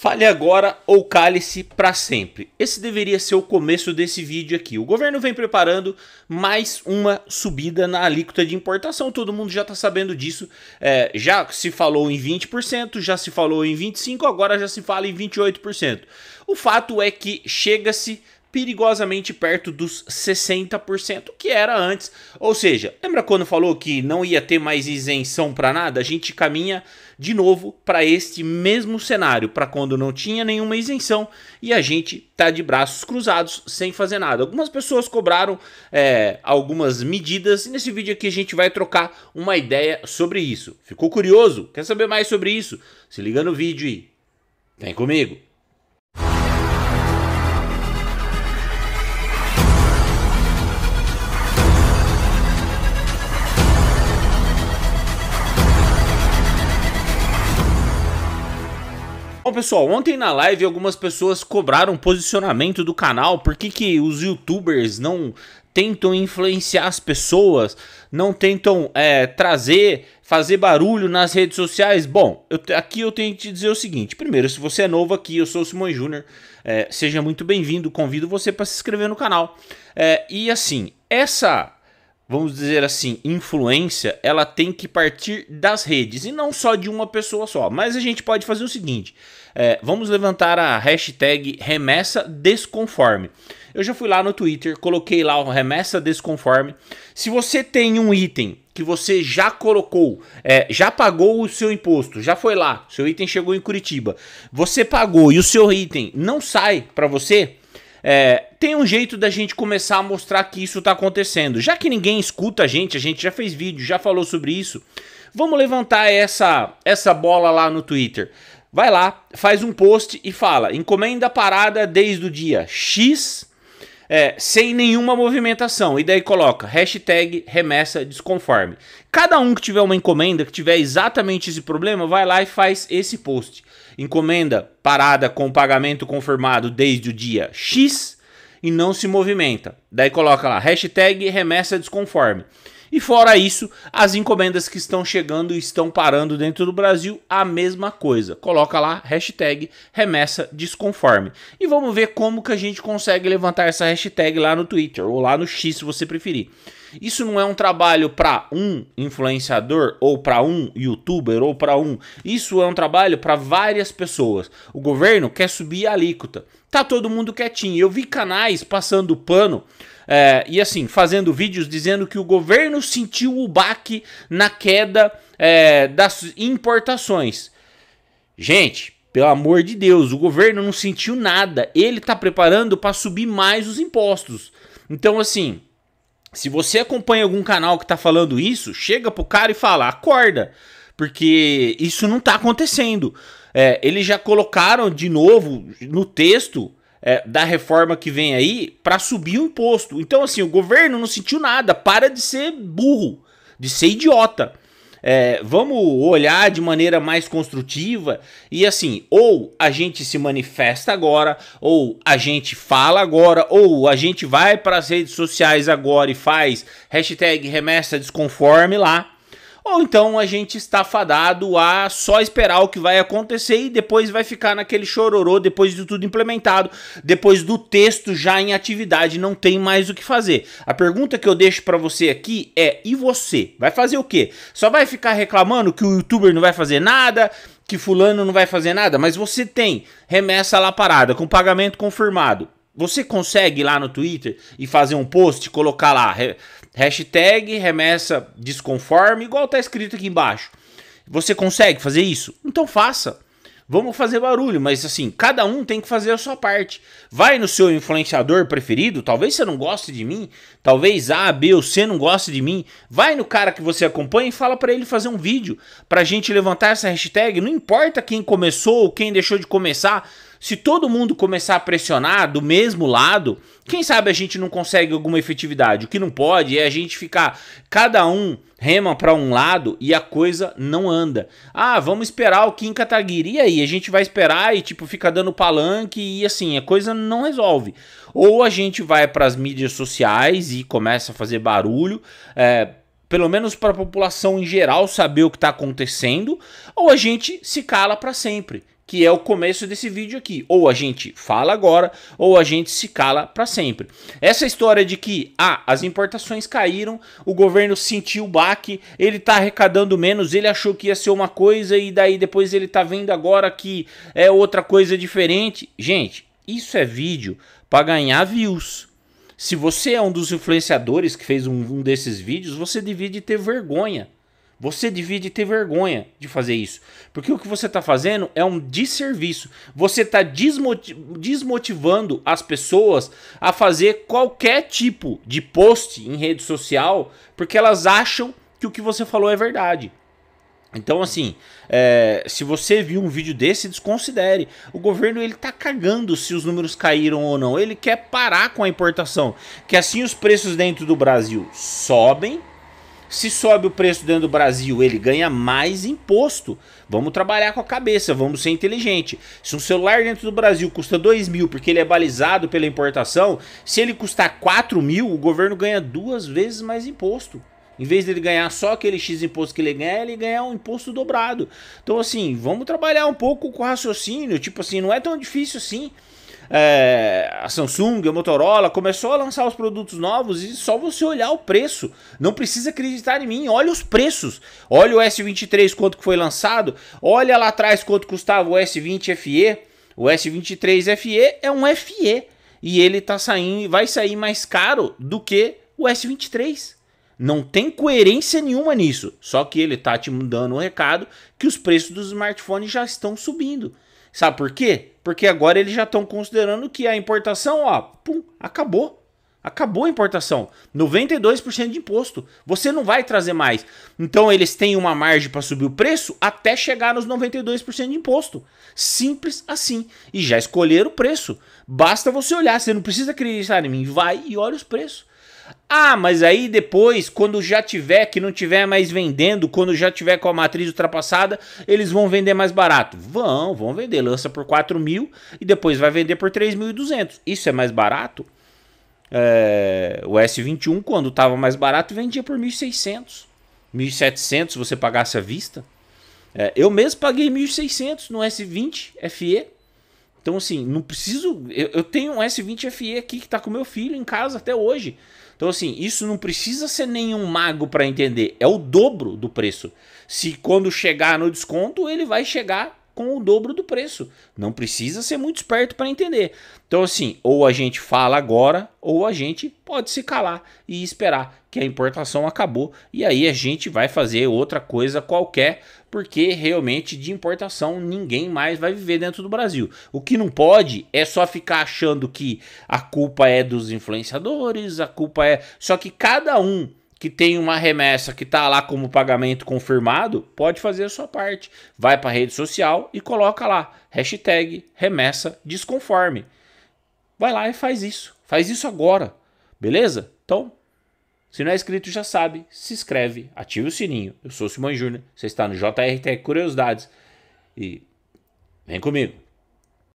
Fale agora ou cale-se para sempre. Esse deveria ser o começo desse vídeo aqui. O governo vem preparando mais uma subida na alíquota de importação. Todo mundo já está sabendo disso. É, já se falou em 20%, já se falou em 25%, agora já se fala em 28%. O fato é que chega-se perigosamente perto dos 60% que era antes. Ou seja, lembra quando falou que não ia ter mais isenção para nada? A gente caminha de novo para este mesmo cenário, para quando não tinha nenhuma isenção e a gente tá de braços cruzados sem fazer nada. Algumas pessoas cobraram é, algumas medidas e nesse vídeo aqui a gente vai trocar uma ideia sobre isso. Ficou curioso? Quer saber mais sobre isso? Se liga no vídeo e vem comigo. pessoal, ontem na live algumas pessoas cobraram posicionamento do canal, por que, que os youtubers não tentam influenciar as pessoas, não tentam é, trazer, fazer barulho nas redes sociais? Bom, eu, aqui eu tenho que te dizer o seguinte: primeiro, se você é novo aqui, eu sou o Simon Júnior, é, seja muito bem-vindo, convido você para se inscrever no canal. É, e assim, essa vamos dizer assim, influência, ela tem que partir das redes e não só de uma pessoa só. Mas a gente pode fazer o seguinte: é, vamos levantar a hashtag remessa desconforme. Eu já fui lá no Twitter, coloquei lá o remessa desconforme. Se você tem um item que você já colocou, é, já pagou o seu imposto, já foi lá, seu item chegou em Curitiba, você pagou e o seu item não sai para você, é, tem um jeito da gente começar a mostrar que isso está acontecendo. Já que ninguém escuta a gente, a gente já fez vídeo, já falou sobre isso. Vamos levantar essa, essa bola lá no Twitter. Vai lá, faz um post e fala: encomenda parada desde o dia X é, sem nenhuma movimentação. E daí coloca hashtag remessa desconforme. Cada um que tiver uma encomenda, que tiver exatamente esse problema, vai lá e faz esse post. Encomenda parada com pagamento confirmado desde o dia X e não se movimenta. Daí coloca lá hashtag remessa desconforme. E fora isso, as encomendas que estão chegando e estão parando dentro do Brasil, a mesma coisa. Coloca lá hashtag remessa desconforme. E vamos ver como que a gente consegue levantar essa hashtag lá no Twitter ou lá no X, se você preferir. Isso não é um trabalho para um influenciador ou para um youtuber ou para um. Isso é um trabalho para várias pessoas. O governo quer subir a alíquota tá todo mundo quietinho. Eu vi canais passando pano é, e assim, fazendo vídeos dizendo que o governo sentiu o baque na queda é, das importações. Gente, pelo amor de Deus, o governo não sentiu nada. Ele tá preparando para subir mais os impostos. Então, assim, se você acompanha algum canal que tá falando isso, chega pro cara e fala: acorda, porque isso não tá acontecendo. É, eles já colocaram de novo no texto é, da reforma que vem aí para subir o imposto. Então, assim, o governo não sentiu nada. Para de ser burro, de ser idiota. É, vamos olhar de maneira mais construtiva e assim, ou a gente se manifesta agora, ou a gente fala agora, ou a gente vai para as redes sociais agora e faz hashtag remessa desconforme lá ou então a gente está fadado a só esperar o que vai acontecer e depois vai ficar naquele chororô depois de tudo implementado, depois do texto já em atividade, não tem mais o que fazer. A pergunta que eu deixo para você aqui é: e você? Vai fazer o quê? Só vai ficar reclamando que o youtuber não vai fazer nada, que fulano não vai fazer nada, mas você tem remessa lá parada com pagamento confirmado. Você consegue ir lá no Twitter e fazer um post, colocar lá Hashtag remessa desconforme, igual tá escrito aqui embaixo. Você consegue fazer isso? Então faça. Vamos fazer barulho, mas assim, cada um tem que fazer a sua parte. Vai no seu influenciador preferido, talvez você não goste de mim, talvez A, B ou C não goste de mim. Vai no cara que você acompanha e fala para ele fazer um vídeo pra gente levantar essa hashtag, não importa quem começou ou quem deixou de começar se todo mundo começar a pressionar do mesmo lado, quem sabe a gente não consegue alguma efetividade. O que não pode é a gente ficar cada um rema para um lado e a coisa não anda. Ah, vamos esperar o Kim Kataguiri e aí a gente vai esperar e tipo fica dando palanque e assim, a coisa não resolve. Ou a gente vai para as mídias sociais e começa a fazer barulho, é, pelo menos para a população em geral saber o que está acontecendo, ou a gente se cala para sempre que é o começo desse vídeo aqui. Ou a gente fala agora, ou a gente se cala para sempre. Essa história de que ah, as importações caíram, o governo sentiu o baque, ele tá arrecadando menos, ele achou que ia ser uma coisa e daí depois ele tá vendo agora que é outra coisa diferente. Gente, isso é vídeo para ganhar views. Se você é um dos influenciadores que fez um, um desses vídeos, você devia ter vergonha você devia ter vergonha de fazer isso. Porque o que você está fazendo é um desserviço. Você está desmotivando as pessoas a fazer qualquer tipo de post em rede social porque elas acham que o que você falou é verdade. Então, assim, é, se você viu um vídeo desse, desconsidere. O governo ele tá cagando se os números caíram ou não. Ele quer parar com a importação, que assim os preços dentro do Brasil sobem se sobe o preço dentro do Brasil, ele ganha mais imposto. Vamos trabalhar com a cabeça, vamos ser inteligente. Se um celular dentro do Brasil custa 2 mil porque ele é balizado pela importação, se ele custar 4 mil, o governo ganha duas vezes mais imposto. Em vez dele ganhar só aquele X imposto que ele ganha, ele ganha um imposto dobrado. Então, assim, vamos trabalhar um pouco com o raciocínio. Tipo assim, não é tão difícil assim é, a Samsung, a Motorola, começou a lançar os produtos novos e só você olhar o preço. Não precisa acreditar em mim, olha os preços. Olha o S23 quanto que foi lançado, olha lá atrás quanto custava o S20 FE. O S23 FE é um FE e ele tá saindo, vai sair mais caro do que o S23. Não tem coerência nenhuma nisso. Só que ele tá te dando um recado que os preços dos smartphones já estão subindo. Sabe por quê? Porque agora eles já estão considerando que a importação, ó, pum, acabou. Acabou a importação. 92% de imposto. Você não vai trazer mais. Então eles têm uma margem para subir o preço até chegar nos 92% de imposto. Simples assim. E já escolheram o preço. Basta você olhar. Você não precisa acreditar em mim. Vai e olha os preços. Ah, mas aí depois, quando já tiver, que não tiver mais vendendo, quando já tiver com a matriz ultrapassada, eles vão vender mais barato. Vão, vão vender. Lança por 4 mil e depois vai vender por 3.200. Isso é mais barato? É, o S21, quando estava mais barato, vendia por 1.600. 1.700 se você pagasse à vista. É, eu mesmo paguei 1.600 no S20 FE. Então, assim, não preciso. Eu, eu tenho um S20 FE aqui que tá com meu filho em casa até hoje. Então, assim, isso não precisa ser nenhum mago para entender. É o dobro do preço. Se quando chegar no desconto, ele vai chegar com o dobro do preço. Não precisa ser muito esperto para entender. Então, assim, ou a gente fala agora, ou a gente pode se calar e esperar que a importação acabou. E aí a gente vai fazer outra coisa qualquer, porque realmente de importação ninguém mais vai viver dentro do Brasil. O que não pode é só ficar achando que a culpa é dos influenciadores, a culpa é. Só que cada um que tem uma remessa que está lá como pagamento confirmado, pode fazer a sua parte. Vai para a rede social e coloca lá, hashtag remessa desconforme. Vai lá e faz isso. Faz isso agora, beleza? Então, se não é inscrito, já sabe, se inscreve, ative o sininho. Eu sou o Simão Júnior, você está no JRT Curiosidades e vem comigo.